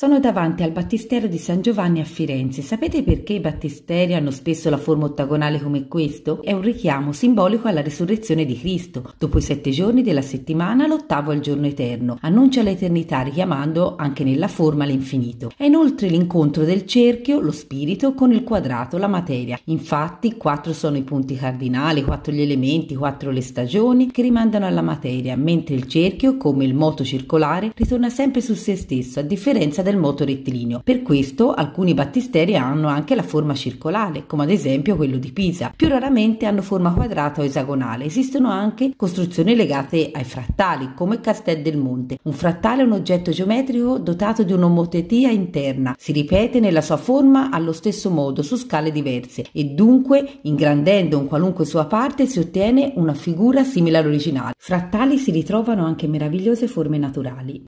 Sono davanti al battistero di San Giovanni a Firenze. Sapete perché i battisteri hanno spesso la forma ottagonale come questo? È un richiamo simbolico alla resurrezione di Cristo. Dopo i sette giorni della settimana, l'ottavo è il giorno eterno. Annuncia l'eternità richiamando anche nella forma l'infinito. È inoltre l'incontro del cerchio, lo spirito, con il quadrato, la materia. Infatti, quattro sono i punti cardinali, quattro gli elementi, quattro le stagioni che rimandano alla materia, mentre il cerchio, come il moto circolare, ritorna sempre su se stesso, a differenza del moto rettilineo. Per questo alcuni battisteri hanno anche la forma circolare, come ad esempio quello di Pisa. Più raramente hanno forma quadrata o esagonale. Esistono anche costruzioni legate ai frattali, come Castel del Monte. Un frattale è un oggetto geometrico dotato di un'omotetia interna. Si ripete nella sua forma allo stesso modo su scale diverse e dunque, ingrandendo un qualunque sua parte, si ottiene una figura simile all'originale. Frattali si ritrovano anche meravigliose forme naturali.